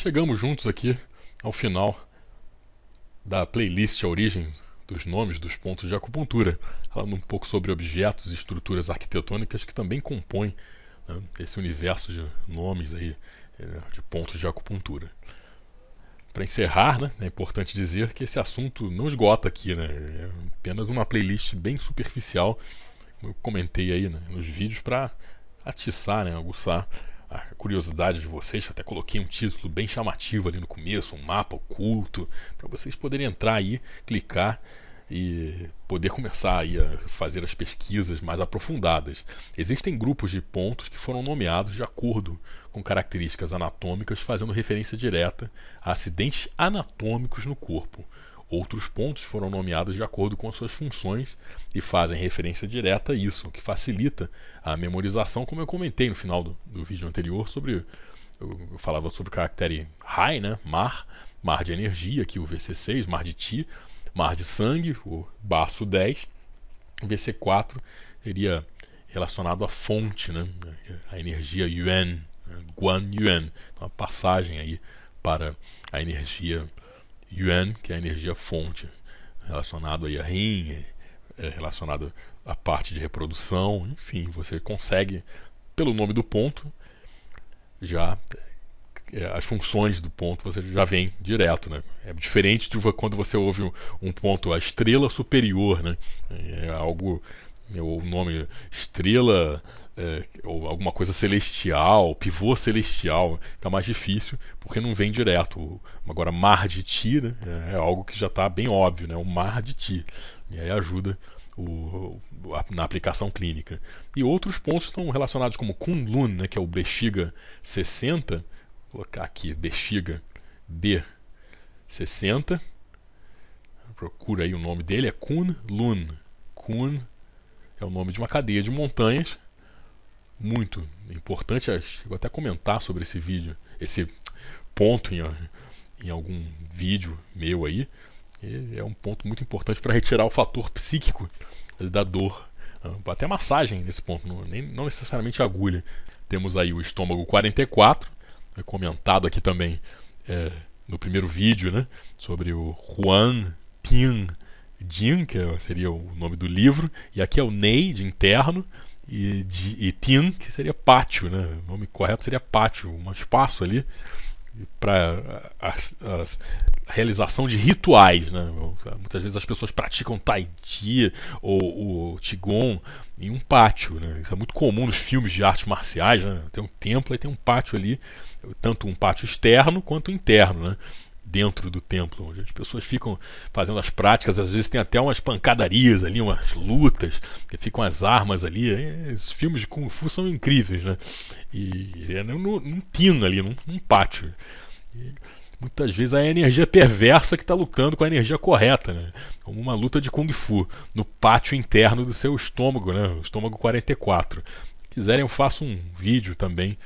Chegamos juntos aqui ao final da playlist A Origem dos Nomes dos Pontos de Acupuntura, falando um pouco sobre objetos e estruturas arquitetônicas que também compõem né, esse universo de nomes aí, eh, de pontos de acupuntura. Para encerrar, né, é importante dizer que esse assunto não esgota aqui, né, é apenas uma playlist bem superficial, como eu comentei aí né, nos vídeos, para atiçar, né, aguçar a curiosidade de vocês, até coloquei um título bem chamativo ali no começo, um mapa oculto, para vocês poderem entrar aí, clicar e poder começar aí a fazer as pesquisas mais aprofundadas. Existem grupos de pontos que foram nomeados de acordo com características anatômicas, fazendo referência direta a acidentes anatômicos no corpo. Outros pontos foram nomeados de acordo com suas funções e fazem referência direta a isso, o que facilita a memorização, como eu comentei no final do, do vídeo anterior sobre. Eu, eu falava sobre o caractere Rai, né? Mar, mar de energia, aqui o VC6, mar de Ti, mar de sangue, o baço 10. VC4 seria relacionado à fonte, né? A energia Yuan, né, Guan Yuan, então, a passagem aí para a energia yuan, que é a energia fonte, relacionado aí a rim, é relacionado à parte de reprodução, enfim, você consegue, pelo nome do ponto, já é, as funções do ponto você já vem direto, né? É diferente de quando você ouve um ponto a estrela superior, né? É algo ou é o nome estrela é, ou alguma coisa celestial, pivô celestial, está é mais difícil porque não vem direto. Agora, mar de ti né, é algo que já está bem óbvio, né, o mar de ti. E aí ajuda o, a, na aplicação clínica. E outros pontos estão relacionados como Kunlun, né, que é o bexiga 60, vou colocar aqui bexiga B60. Procura aí o nome dele, é Kunlun. Kun é o nome de uma cadeia de montanhas muito importante. vou até comentar sobre esse vídeo, esse ponto em, em algum vídeo meu aí. é um ponto muito importante para retirar o fator psíquico da dor. Ah, até massagem nesse ponto, não, nem, não necessariamente agulha. Temos aí o estômago 44, é comentado aqui também é, no primeiro vídeo, né? Sobre o Juan Tin Jin, que é, seria o nome do livro, e aqui é o Nei de interno, e, de, e Tin, que seria pátio, né? O nome correto seria pátio, um espaço ali para a, a, a, realização de rituais, né? Muitas vezes as pessoas praticam tai chi ou o qigong em um pátio, né? Isso é muito comum nos filmes de artes marciais, né? Tem um templo e tem um pátio ali, tanto um pátio externo quanto interno, né? dentro do templo, onde as pessoas ficam fazendo as práticas, às vezes tem até umas pancadarias ali, umas lutas, que ficam as armas ali. Os é, filmes de Kung Fu são incríveis, né? E é num, né, num tino ali, num, num pátio. E muitas vezes é a energia perversa que está lutando com a energia correta, né? Como uma luta de Kung Fu, no pátio interno do seu estômago, né? O estômago 44. Se quiserem, eu faço um vídeo também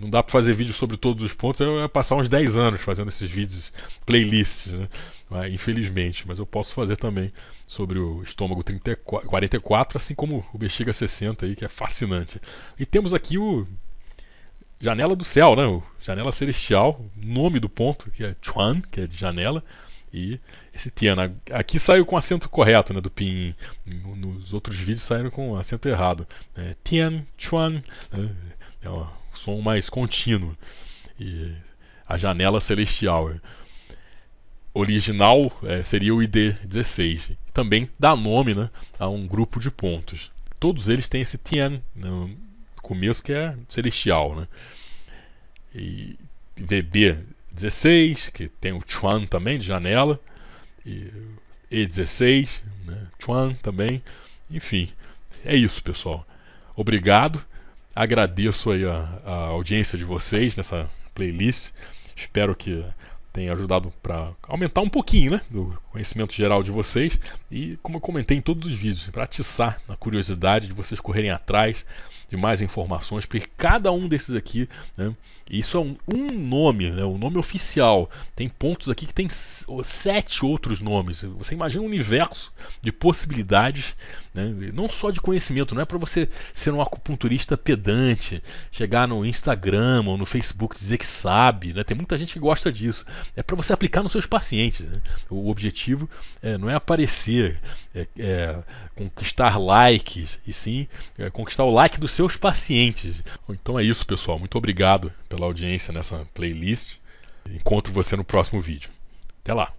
não dá para fazer vídeo sobre todos os pontos, eu ia passar uns 10 anos fazendo esses vídeos, playlists, né? Ah, infelizmente, mas eu posso fazer também sobre o estômago 30, 44, assim como o bexiga 60 aí, que é fascinante. E temos aqui o Janela do Céu, né? O janela Celestial, nome do ponto, que é Chuan, que é de janela, e esse Tian. Aqui saiu com acento correto, né? Do pin Nos outros vídeos saíram com acento errado. É, tian, Chuan, né? é, é uma som mais contínuo. E a janela celestial é. original é, seria o ID16. Também dá nome né, a um grupo de pontos. Todos eles têm esse Tian no né, começo que é celestial. Né? E VB16, que tem o Chuan também de janela. E E16, né, Chuan também. Enfim, é isso, pessoal. Obrigado. Agradeço aí a, a audiência de vocês nessa playlist. Espero que tenha ajudado para aumentar um pouquinho né, o conhecimento geral de vocês e, como eu comentei em todos os vídeos, para atiçar a curiosidade de vocês correrem atrás, de mais informações, porque cada um desses aqui, né, isso é um, um nome, né, o um nome oficial. Tem pontos aqui que tem sete outros nomes. Você imagina um universo de possibilidades, né, não só de conhecimento, não é para você ser um acupunturista pedante, chegar no Instagram ou no Facebook e dizer que sabe. Né, tem muita gente que gosta disso. É para você aplicar nos seus pacientes. Né. O objetivo é, não é aparecer, é, é, conquistar likes, e sim é, conquistar o like do seu seus pacientes. Então é isso, pessoal. Muito obrigado pela audiência nessa playlist. Encontro você no próximo vídeo. Até lá!